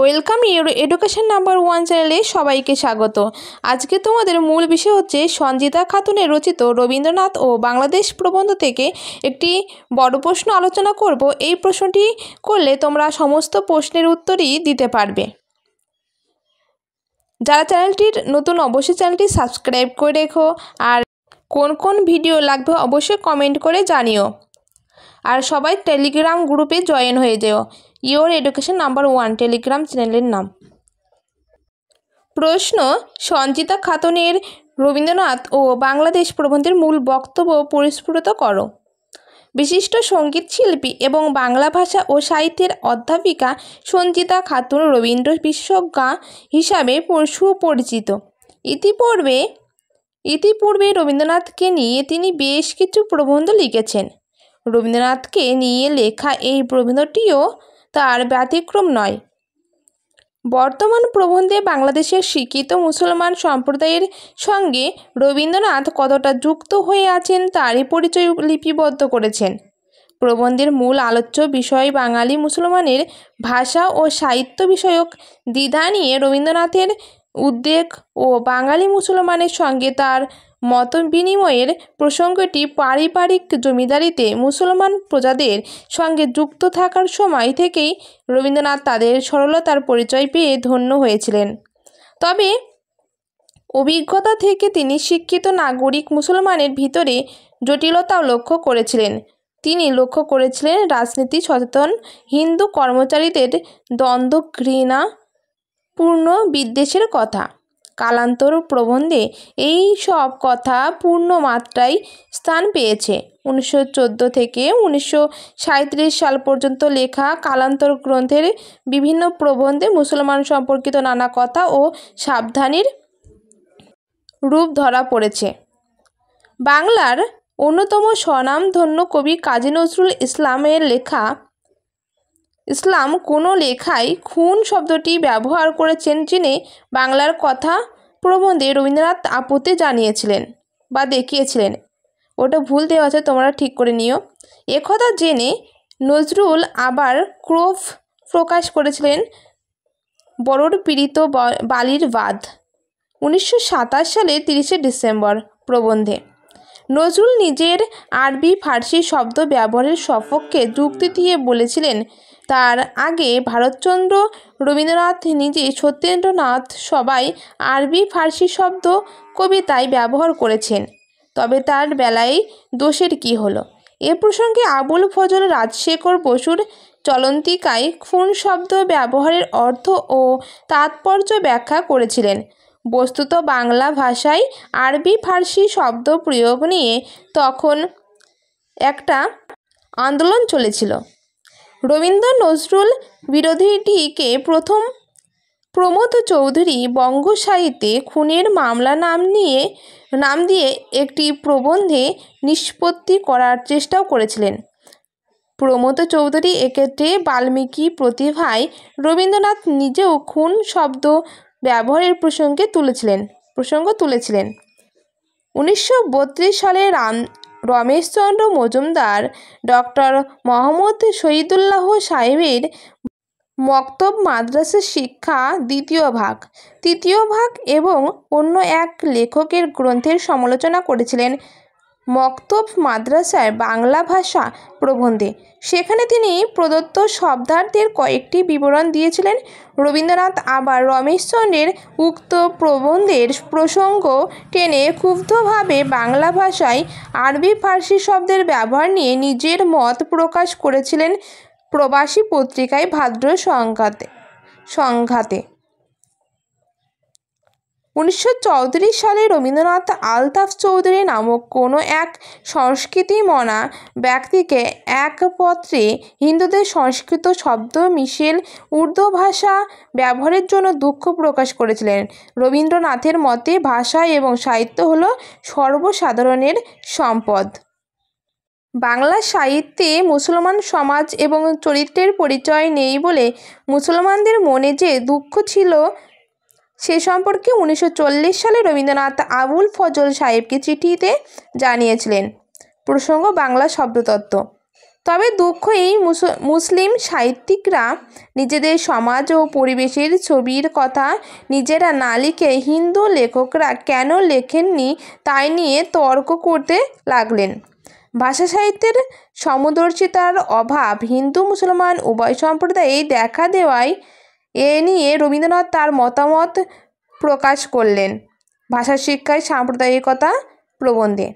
welcome your education number one চ্যানেলে সবাইকে স্বাগত আজকে তোমাদের মূল বিষয় হচ্ছে সঞ্জিতা খাতুনের রচিত রবীন্দ্রনাথ ও বাংলাদেশ প্রবন্ধ থেকে একটি বড় প্রশ্ন আলোচনা করব এই প্রশ্নটি করলে তোমরা সমস্ত প্রশ্নের উত্তরই দিতে পারবে যারা চ্যানেলটির নতুন অবশ্যই চ্যানেলটি সাবস্ক্রাইব করে রেখো আর কোন কোন ভিডিও লাগবে অবশ্যই কমেন্ট করে জানিও আর সবাই টেলিগ্রাম গ্রুপে জয়েন হয়ে যেও your education number one Telegram চ্যানেলের নাম প্রশ্ন সঞ্চিতা খাতুনের রবীন্দ্রনাথ ও বাংলাদেশ প্রবন্ধের মূল বক্তব্য পরিস্ফুট করো বিশিষ্ট সঙ্গীত শিল্পী এবং বাংলা ভাষা ও সাহিত্যের অধ্যাপিকা সঞ্চিতা খাতুন রবীন্দ্র বিশ্বজ্ঞা হিসাবে সুপরিচিত ইতিপূর্বে ইতিপূর্বে রবীন্দ্রনাথকে নিয়ে তিনি বেশ কিছু প্রবন্ধ লিখেছেন রবীন্দ্রনাথকে নিয়ে লেখা এই প্রবন্ধটিও তার ব্যতিক্রম নয় বর্তমান প্রবন্ধে বাংলাদেশের শিক্ষিত মুসলমান সম্প্রদায়ের সঙ্গে রবীন্দ্রনাথ কতটা যুক্ত হয়ে আছেন তারই পরিচয় লিপিবদ্ধ করেছেন প্রবন্ধের মূল আলোচ্য বিষয় বাঙালি মুসলমানের ভাষা ও সাহিত্য বিষয়ক দ্বিধা নিয়ে রবীন্দ্রনাথের উদ্বেগ ও বাঙালি মুসলমানের সঙ্গে তার মত বিনিময়ের প্রসঙ্গটি পারিবারিক জমিদারিতে মুসলমান প্রজাদের সঙ্গে যুক্ত থাকার সময় থেকেই রবীন্দ্রনাথ তাদের সরলতার পরিচয় পেয়ে ধন্য হয়েছিলেন তবে অভিজ্ঞতা থেকে তিনি শিক্ষিত নাগরিক মুসলমানের ভিতরে জটিলতাও লক্ষ্য করেছিলেন তিনি লক্ষ্য করেছিলেন রাজনীতি সচেতন হিন্দু কর্মচারীদের দ্বন্দ্ব ঘৃণা পূর্ণ বিদ্বেষের কথা কালান্তর প্রবন্ধে এই সব কথা পূর্ণ মাত্রায় স্থান পেয়েছে উনিশশো থেকে উনিশশো সাল পর্যন্ত লেখা কালান্তর গ্রন্থের বিভিন্ন প্রবন্ধে মুসলমান সম্পর্কিত নানা কথা ও সাবধানীর রূপ ধরা পড়েছে বাংলার অন্যতম স্বনামধন্য কবি কাজী নজরুল ইসলামের লেখা ইসলাম কোনো লেখায় খুন শব্দটি ব্যবহার করেছেন যিনি বাংলার কথা প্রবন্ধে রবীন্দ্রনাথ আপত্তি জানিয়েছিলেন বা দেখিয়েছিলেন ওটা ভুল দেওয়া আছে তোমরা ঠিক করে নিও একথা জেনে নজরুল আবার ক্রোভ প্রকাশ করেছিলেন বড়র পীড়িত বালির বাঁধ উনিশশো সালে তিরিশে ডিসেম্বর প্রবন্ধে নজরুল নিজের আরবি ফার্সি শব্দ ব্যবহারের সপক্ষে যুক্তি দিয়ে বলেছিলেন তার আগে ভারতচন্দ্র রবীন্দ্রনাথ নিজে সত্যেন্দ্রনাথ সবাই আরবি ফার্সি শব্দ কবিতায় ব্যবহার করেছেন তবে তার বেলায় দোষের কি হলো এ প্রসঙ্গে আবুল ফজল রাজশেখর বসুর চলন্তিকায় খুন শব্দ ব্যবহারের অর্থ ও তাৎপর্য ব্যাখ্যা করেছিলেন বস্তুত বাংলা ভাষায় আরবি ফার্সি শব্দ প্রয়োগ নিয়ে তখন একটা আন্দোলন চলেছিল রবীন্দ্র নজরুল বিরোধীটিকে প্রথম প্রমোদ চৌধুরী বঙ্গ সাহিত্যে খুনের মামলা নাম নিয়ে নাম দিয়ে একটি প্রবন্ধে নিষ্পত্তি করার চেষ্টাও করেছিলেন প্রমোদ চৌধুরী এক্ষেত্রে বাল্মীকি প্রতিভায় রবীন্দ্রনাথ নিজেও খুন শব্দ ব্যবহারের প্রসঙ্গে তুলেছিলেন প্রসঙ্গ তুলেছিলেন উনিশশো সালে রাম রমেশচন্দ্র মজুমদার ডক্টর মোহাম্মদ শহীদুল্লাহ সাহেবের মক্তব মাদ্রাসা শিক্ষা দ্বিতীয় ভাগ তৃতীয় ভাগ এবং অন্য এক লেখকের গ্রন্থের সমালোচনা করেছিলেন মক্তব মাদ্রাসায় বাংলা ভাষা প্রবন্ধে সেখানে তিনি প্রদত্ত শব্দার্থের কয়েকটি বিবরণ দিয়েছিলেন রবীন্দ্রনাথ আবার রমেশচন্দ্রের উক্ত প্রবন্ধের প্রসঙ্গ টেনে ক্ষুব্ধভাবে বাংলা ভাষায় আরবি ফার্সি শব্দের ব্যবহার নিয়ে নিজের মত প্রকাশ করেছিলেন প্রবাসী পত্রিকায় ভাদ্র সংঘাতে সংঘাতে উনিশশো সালে রবীন্দ্রনাথ আলতাফ চৌধুরী নামক কোনো এক সংস্কৃতিমনা ব্যক্তিকে এক পত্রে হিন্দুদের সংস্কৃত শব্দ মিশেল উর্দু ভাষা ব্যবহারের জন্য দুঃখ প্রকাশ করেছিলেন রবীন্দ্রনাথের মতে ভাষা এবং সাহিত্য হল সর্বসাধারণের সম্পদ বাংলা সাহিত্যে মুসলমান সমাজ এবং চরিত্রের পরিচয় নেই বলে মুসলমানদের মনে যে দুঃখ ছিল সে সম্পর্কে উনিশশো সালে রবীন্দ্রনাথ আবুল ফজল সাহেবকে চিঠিতে জানিয়েছিলেন প্রসঙ্গ বাংলা শব্দতত্ত্ব তবে দুঃখ এই মুসলিম সাহিত্যিকরা নিজেদের সমাজ ও পরিবেশের ছবির কথা নিজেরা না লিখে হিন্দু লেখকরা কেন লেখেননি তাই নিয়ে তর্ক করতে লাগলেন ভাষা সাহিত্যের সমদর্শিতার অভাব হিন্দু মুসলমান উভয় সম্প্রদায়ে দেখা দেওয়ায় এ নিয়ে রবীন্দ্রনাথ তার মতামত প্রকাশ করলেন ভাষা শিক্ষায় সাম্প্রদায়িকতা প্রবন্ধে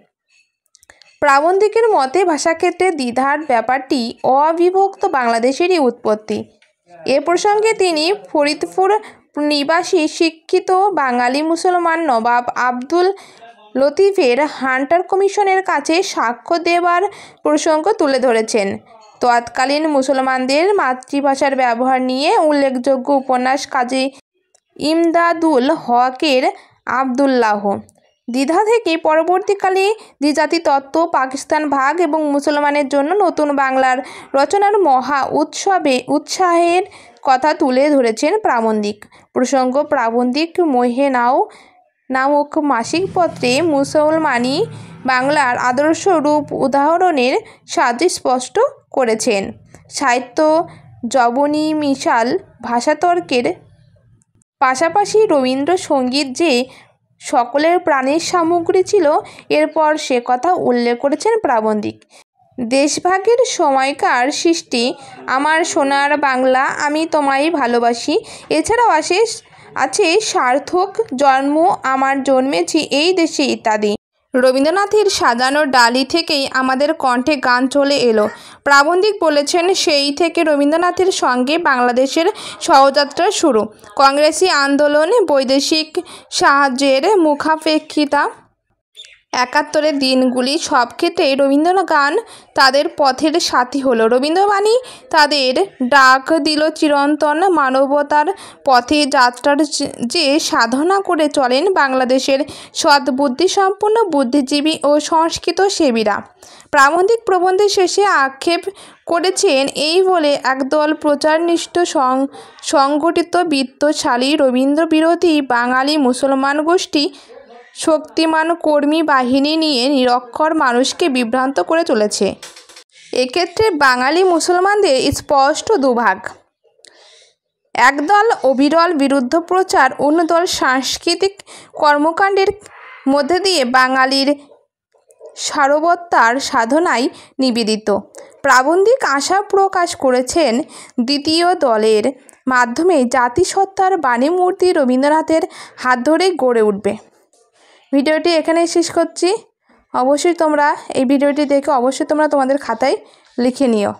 প্রাবন্ধিকের মতে ভাষাক্ষেত্রে দ্বিধার ব্যাপারটি অবিভক্ত বাংলাদেশেরই উৎপত্তি এ প্রসঙ্গে তিনি ফরিদপুর নিবাসী শিক্ষিত বাঙালি মুসলমান নবাব আব্দুল লতিফের হান্টার কমিশনের কাছে সাক্ষ্য দেবার প্রসঙ্গ তুলে ধরেছেন তৎকালীন মুসলমানদের মাতৃভাষার ব্যবহার নিয়ে উল্লেখযোগ্য উপন্যাস কাজী ইমদাদুল হকের আবদুল্লাহ দ্বিধা থেকে পরবর্তীকালে দ্বিজাতি তত্ত্ব পাকিস্তান ভাগ এবং মুসলমানের জন্য নতুন বাংলার রচনার মহা উৎসবে উৎসাহের কথা তুলে ধরেছেন প্রাবন্ধিক প্রসঙ্গ প্রাবন্ধিক মোহেনাও নামক মাসিক পত্রে মুসলমানি বাংলার আদর্শ রূপ উদাহরণের স্বাদ স্পষ্ট করেছেন সাহিত্য জবনী মিশাল ভাষাতর্কের পাশাপাশি রবীন্দ্রসঙ্গীত যে সকলের প্রাণের সামগ্রী ছিল এরপর সে কথা উল্লেখ করেছেন প্রাবন্ধিক দেশভাগের সময়কার সৃষ্টি আমার সোনার বাংলা আমি তোমায় ভালোবাসি এছাড়াও আসে আছে সার্থক জন্ম আমার জন্মেছি এই দেশে ইত্যাদি রবীন্দ্রনাথের সাজানো ডালি থেকেই আমাদের কণ্ঠে গান চলে এলো প্রাবন্ধিক বলেছেন সেই থেকে রবীন্দ্রনাথের সঙ্গে বাংলাদেশের সহযাত্রা শুরু কংগ্রেসি আন্দোলনে বৈদেশিক সাহায্যের মুখাপেক্ষিতা একাত্তরের দিনগুলি সব ক্ষেত্রে রবীন্দ্র গান তাদের পথের সাথী হলো রবীন্দ্রবাণী তাদের ডাক দিল চিরন্তন মানবতার পথে যাত্রার যে সাধনা করে চলেন বাংলাদেশের সৎ বুদ্ধিসম্পন্ন বুদ্ধিজীবী ও সংস্কৃত সেবীরা প্রাবন্ধিক প্রবন্ধের শেষে আক্ষেপ করেছেন এই বলে একদল প্রচারনিষ্ঠ সংগঠিত বৃত্তশালী রবীন্দ্র বিরোধী বাঙালি মুসলমান গোষ্ঠী শক্তিমান কর্মী বাহিনী নিয়ে নিরক্ষর মানুষকে বিভ্রান্ত করে চলেছে এক্ষেত্রে বাঙালি মুসলমানদের স্পষ্ট দুভাগ একদল অবিরল বিরুদ্ধ প্রচার অন্যদল সাংস্কৃতিক কর্মকাণ্ডের মধ্যে দিয়ে বাঙালির সারবত্তার সাধনায় নিবেদিত প্রাবন্ধিক আশা প্রকাশ করেছেন দ্বিতীয় দলের মাধ্যমে জাতিসত্তার বাণীমূর্তি রবীন্দ্রনাথের হাত ধরে গড়ে উঠবে ভিডিওটি এখানেই শেষ করছি অবশ্যই তোমরা এই ভিডিওটি দেখে অবশ্যই তোমরা তোমাদের খাতায় লিখে নিও